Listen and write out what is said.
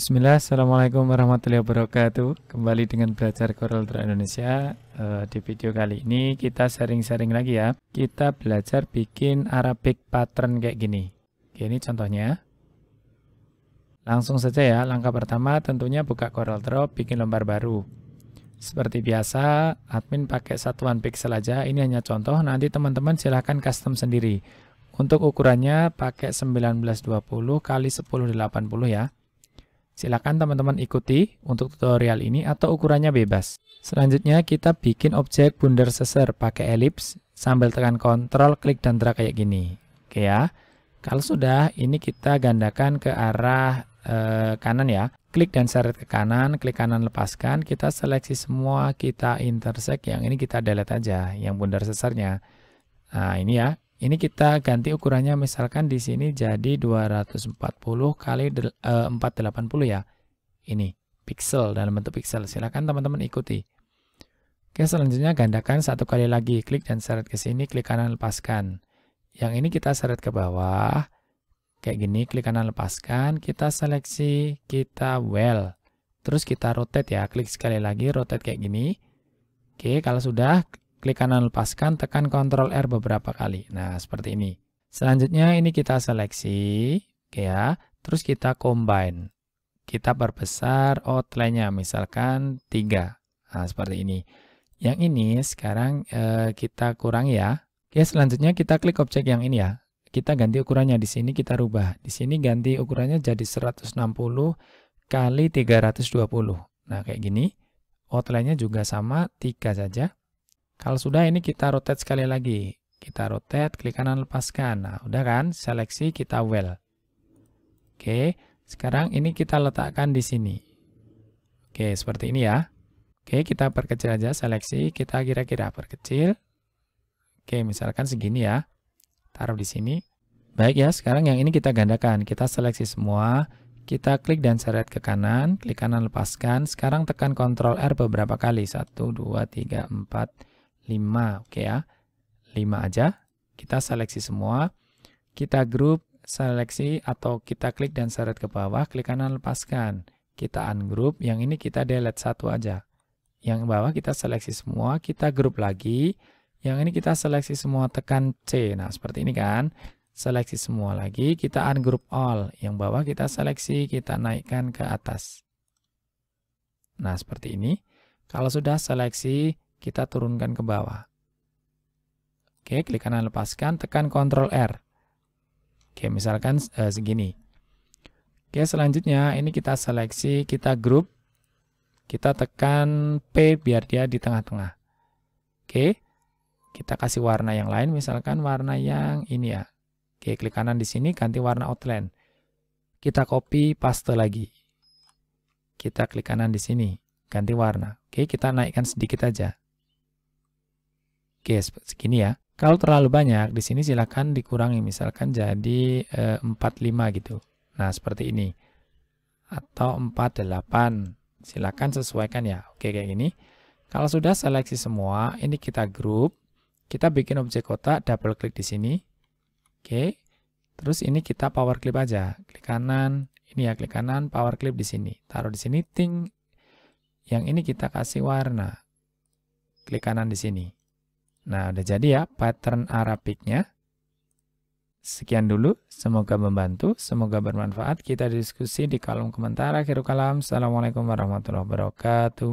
Bismillah, Assalamualaikum warahmatullahi wabarakatuh Kembali dengan Belajar Corel Draw Indonesia e, Di video kali ini kita sharing-sharing lagi ya Kita belajar bikin Arabic pattern kayak gini Oke, ini contohnya Langsung saja ya, langkah pertama tentunya buka Corel Draw, bikin lembar baru Seperti biasa, admin pakai satuan pixel aja Ini hanya contoh, nanti teman-teman silahkan custom sendiri Untuk ukurannya pakai 1920 kali 1080 ya Silakan teman-teman ikuti untuk tutorial ini atau ukurannya bebas. Selanjutnya kita bikin objek bundar seser pakai elips sambil tekan Ctrl, klik dan drag kayak gini. Oke ya. Kalau sudah ini kita gandakan ke arah e, kanan ya. Klik dan seret ke kanan, klik kanan lepaskan, kita seleksi semua, kita intersect yang ini kita delete aja yang bundar sesernya. Nah, ini ya. Ini kita ganti ukurannya misalkan di sini jadi 240 kali 480 eh, ya. Ini pixel dalam bentuk pixel. Silakan teman-teman ikuti. Oke, selanjutnya gandakan satu kali lagi. Klik dan seret ke sini, klik kanan lepaskan. Yang ini kita seret ke bawah. Kayak gini, klik kanan lepaskan. Kita seleksi, kita well. Terus kita rotate ya. Klik sekali lagi, rotate kayak gini. Oke, kalau sudah, Klik kanan lepaskan, tekan Ctrl R beberapa kali. Nah, seperti ini. Selanjutnya ini kita seleksi, oke ya. Terus kita combine. Kita perbesar outline-nya, misalkan 3. Nah, seperti ini. Yang ini sekarang eh, kita kurang ya. Oke, selanjutnya kita klik objek yang ini ya. Kita ganti ukurannya di sini kita rubah. Di sini ganti ukurannya jadi 160 kali 320. Nah, kayak gini. Outline-nya juga sama, 3 saja. Kalau sudah ini kita rotate sekali lagi. Kita rotate, klik kanan lepaskan. Nah, udah kan? Seleksi kita well. Oke, sekarang ini kita letakkan di sini. Oke, seperti ini ya. Oke, kita perkecil aja seleksi, kita kira-kira perkecil. Oke, misalkan segini ya. Taruh di sini. Baik ya, sekarang yang ini kita gandakan. Kita seleksi semua, kita klik dan seret ke kanan, klik kanan lepaskan. Sekarang tekan Ctrl R beberapa kali. 1, 2, 3, 4, 5, oke okay ya. 5 aja. Kita seleksi semua. Kita grup seleksi atau kita klik dan seret ke bawah, klik kanan lepaskan. Kita ungroup, yang ini kita delete satu aja. Yang bawah kita seleksi semua, kita grup lagi. Yang ini kita seleksi semua, tekan C. Nah, seperti ini kan. Seleksi semua lagi, kita ungroup all. Yang bawah kita seleksi, kita naikkan ke atas. Nah, seperti ini. Kalau sudah seleksi, kita turunkan ke bawah. Oke, klik kanan lepaskan, tekan Ctrl R. Oke, misalkan eh, segini. Oke, selanjutnya ini kita seleksi, kita grup kita tekan P biar dia di tengah-tengah. Oke, kita kasih warna yang lain, misalkan warna yang ini ya. Oke, klik kanan di sini, ganti warna outline. Kita copy, paste lagi. Kita klik kanan di sini, ganti warna. Oke, kita naikkan sedikit aja. G segini ya. Kalau terlalu banyak, di sini silahkan dikurangi. Misalkan jadi e, eh, 45 gitu. Nah, seperti ini. Atau 48. Silahkan sesuaikan ya. Oke, kayak gini. Kalau sudah seleksi semua, ini kita grup. Kita bikin objek kotak, double klik di sini. Oke. Terus ini kita power clip aja. Klik kanan. Ini ya, klik kanan, power clip di sini. Taruh di sini, ting. Yang ini kita kasih warna. Klik kanan di sini. Nah, udah jadi ya pattern Arabic-nya. Sekian dulu, semoga membantu, semoga bermanfaat. Kita diskusi di kolom komentar akhir kalam. Assalamualaikum warahmatullahi wabarakatuh.